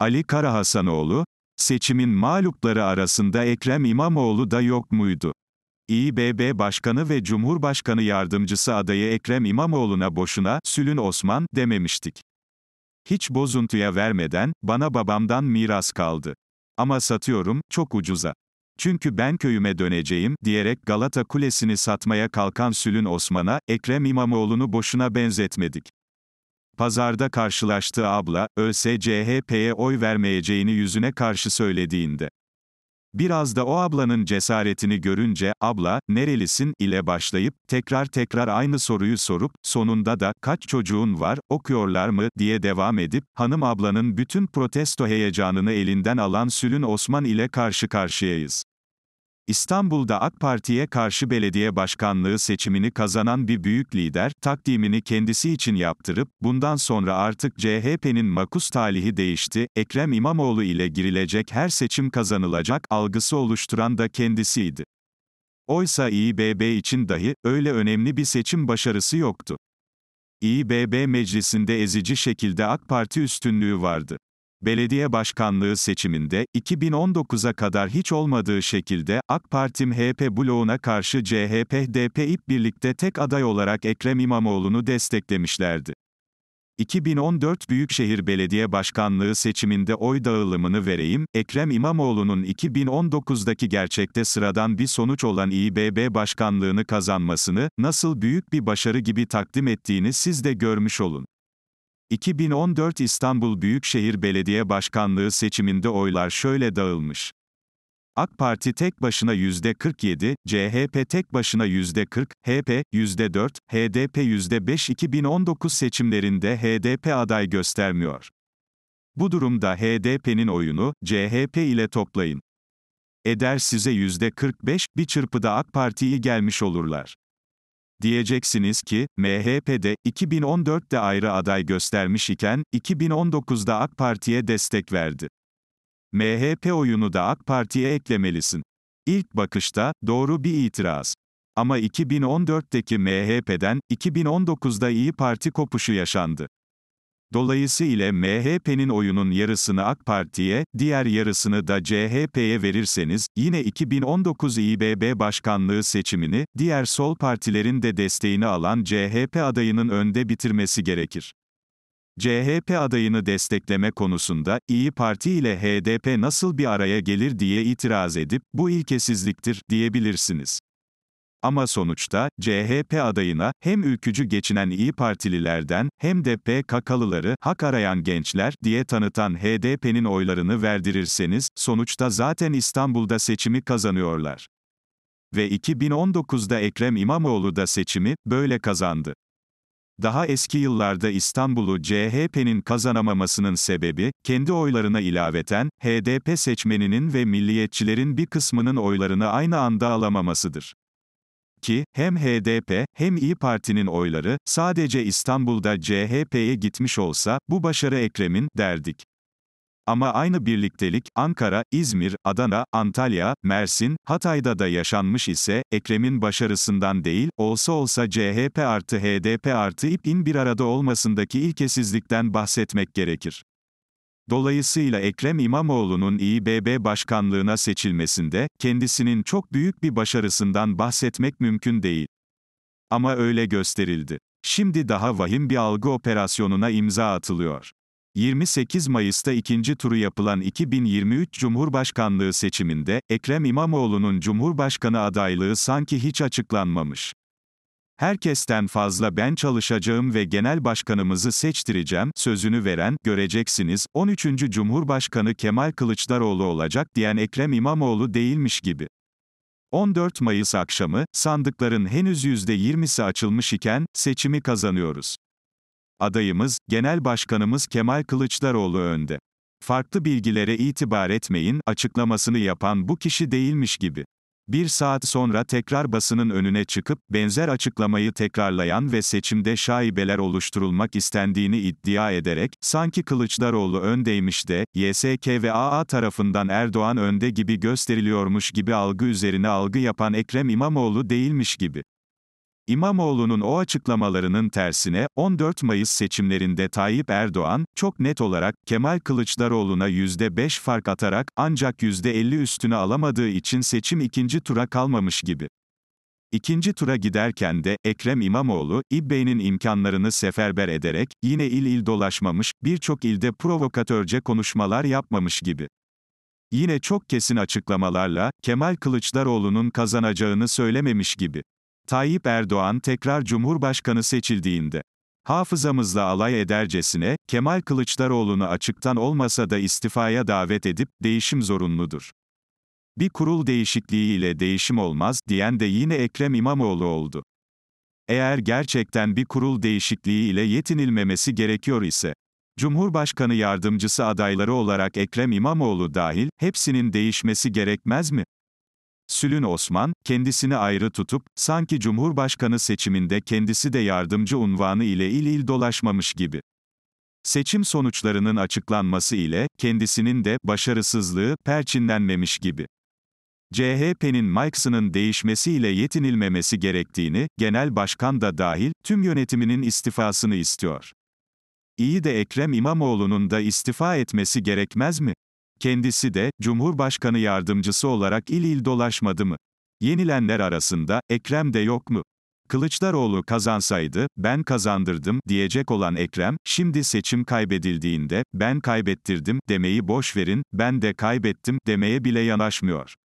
Ali Karahasanoğlu, seçimin mağlupları arasında Ekrem İmamoğlu da yok muydu? İBB Başkanı ve Cumhurbaşkanı Yardımcısı adayı Ekrem İmamoğlu'na boşuna, Sülün Osman, dememiştik. Hiç bozuntuya vermeden, bana babamdan miras kaldı. Ama satıyorum, çok ucuza. Çünkü ben köyüme döneceğim, diyerek Galata Kulesi'ni satmaya kalkan Sülün Osman'a, Ekrem İmamoğlu'nu boşuna benzetmedik. Pazarda karşılaştığı abla, ölse CHP'ye oy vermeyeceğini yüzüne karşı söylediğinde. Biraz da o ablanın cesaretini görünce, abla, nerelisin, ile başlayıp, tekrar tekrar aynı soruyu sorup, sonunda da, kaç çocuğun var, okuyorlar mı, diye devam edip, hanım ablanın bütün protesto heyecanını elinden alan Sülün Osman ile karşı karşıyayız. İstanbul'da AK Parti'ye karşı belediye başkanlığı seçimini kazanan bir büyük lider, takdimini kendisi için yaptırıp, bundan sonra artık CHP'nin makus talihi değişti, Ekrem İmamoğlu ile girilecek her seçim kazanılacak algısı oluşturan da kendisiydi. Oysa İBB için dahi, öyle önemli bir seçim başarısı yoktu. İBB meclisinde ezici şekilde AK Parti üstünlüğü vardı belediye başkanlığı seçiminde, 2019'a kadar hiç olmadığı şekilde, AK Parti MHP bloğuna karşı CHP-HDP-İP birlikte tek aday olarak Ekrem İmamoğlu'nu desteklemişlerdi. 2014 Büyükşehir Belediye Başkanlığı seçiminde oy dağılımını vereyim, Ekrem İmamoğlu'nun 2019'daki gerçekte sıradan bir sonuç olan İBB başkanlığını kazanmasını, nasıl büyük bir başarı gibi takdim ettiğini siz de görmüş olun. 2014 İstanbul Büyükşehir Belediye Başkanlığı seçiminde oylar şöyle dağılmış. AK Parti tek başına %47, CHP tek başına %40, HP %4, HDP %5 2019 seçimlerinde HDP aday göstermiyor. Bu durumda HDP'nin oyunu CHP ile toplayın. Eder size %45 bir çırpıda AK Parti'yi gelmiş olurlar. Diyeceksiniz ki, MHP'de, 2014'te ayrı aday göstermiş iken, 2019'da AK Parti'ye destek verdi. MHP oyunu da AK Parti'ye eklemelisin. İlk bakışta, doğru bir itiraz. Ama 2014'teki MHP'den, 2019'da İyi Parti kopuşu yaşandı. Dolayısıyla MHP'nin oyunun yarısını AK Parti'ye, diğer yarısını da CHP'ye verirseniz, yine 2019 İBB Başkanlığı seçimini, diğer sol partilerin de desteğini alan CHP adayının önde bitirmesi gerekir. CHP adayını destekleme konusunda İyi Parti ile HDP nasıl bir araya gelir diye itiraz edip bu ilkesizliktir diyebilirsiniz. Ama sonuçta, CHP adayına, hem ülkücü geçinen İyi Partililerden, hem de PKK'lıları, hak arayan gençler, diye tanıtan HDP'nin oylarını verdirirseniz, sonuçta zaten İstanbul'da seçimi kazanıyorlar. Ve 2019'da Ekrem İmamoğlu da seçimi, böyle kazandı. Daha eski yıllarda İstanbul'u CHP'nin kazanamamasının sebebi, kendi oylarına ilaveten, HDP seçmeninin ve milliyetçilerin bir kısmının oylarını aynı anda alamamasıdır ki, hem HDP, hem İyi Parti'nin oyları, sadece İstanbul'da CHP'ye gitmiş olsa, bu başarı Ekrem'in, derdik. Ama aynı birliktelik, Ankara, İzmir, Adana, Antalya, Mersin, Hatay'da da yaşanmış ise, Ekrem'in başarısından değil, olsa olsa CHP artı HDP artı İP'in bir arada olmasındaki ilkesizlikten bahsetmek gerekir. Dolayısıyla Ekrem İmamoğlu'nun İBB başkanlığına seçilmesinde, kendisinin çok büyük bir başarısından bahsetmek mümkün değil. Ama öyle gösterildi. Şimdi daha vahim bir algı operasyonuna imza atılıyor. 28 Mayıs'ta ikinci turu yapılan 2023 Cumhurbaşkanlığı seçiminde, Ekrem İmamoğlu'nun Cumhurbaşkanı adaylığı sanki hiç açıklanmamış herkesten fazla ben çalışacağım ve genel başkanımızı seçtireceğim, sözünü veren, göreceksiniz, 13. Cumhurbaşkanı Kemal Kılıçdaroğlu olacak diyen Ekrem İmamoğlu değilmiş gibi. 14 Mayıs akşamı, sandıkların henüz %20'si açılmış iken, seçimi kazanıyoruz. Adayımız, Genel Başkanımız Kemal Kılıçdaroğlu önde. Farklı bilgilere itibar etmeyin, açıklamasını yapan bu kişi değilmiş gibi. Bir saat sonra tekrar basının önüne çıkıp, benzer açıklamayı tekrarlayan ve seçimde şaibeler oluşturulmak istendiğini iddia ederek, sanki Kılıçdaroğlu öndeymiş de, YSK ve AA tarafından Erdoğan önde gibi gösteriliyormuş gibi algı üzerine algı yapan Ekrem İmamoğlu değilmiş gibi. İmamoğlu'nun o açıklamalarının tersine, 14 Mayıs seçimlerinde Tayyip Erdoğan, çok net olarak, Kemal Kılıçdaroğlu'na %5 fark atarak, ancak %50 üstünü alamadığı için seçim ikinci tura kalmamış gibi. İkinci tura giderken de, Ekrem İmamoğlu, İbbey'nin imkanlarını seferber ederek, yine il il dolaşmamış, birçok ilde provokatörce konuşmalar yapmamış gibi. Yine çok kesin açıklamalarla, Kemal Kılıçdaroğlu'nun kazanacağını söylememiş gibi. Tayyip Erdoğan tekrar Cumhurbaşkanı seçildiğinde hafızamızla alay edercesine Kemal Kılıçdaroğlu'nu açıktan olmasa da istifaya davet edip değişim zorunludur. Bir kurul değişikliği ile değişim olmaz diyen de yine Ekrem İmamoğlu oldu. Eğer gerçekten bir kurul değişikliği ile yetinilmemesi gerekiyor ise Cumhurbaşkanı yardımcısı adayları olarak Ekrem İmamoğlu dahil hepsinin değişmesi gerekmez mi? Sülün Osman, kendisini ayrı tutup, sanki Cumhurbaşkanı seçiminde kendisi de yardımcı unvanı ile il il dolaşmamış gibi. Seçim sonuçlarının açıklanması ile, kendisinin de, başarısızlığı, perçinlenmemiş gibi. CHP'nin Mikes'ının değişmesiyle yetinilmemesi gerektiğini, genel başkan da dahil, tüm yönetiminin istifasını istiyor. İyi de Ekrem İmamoğlu'nun da istifa etmesi gerekmez mi? Kendisi de, Cumhurbaşkanı yardımcısı olarak il il dolaşmadı mı? Yenilenler arasında, Ekrem de yok mu? Kılıçdaroğlu kazansaydı, ben kazandırdım, diyecek olan Ekrem, şimdi seçim kaybedildiğinde, ben kaybettirdim, demeyi boş verin, ben de kaybettim, demeye bile yanaşmıyor.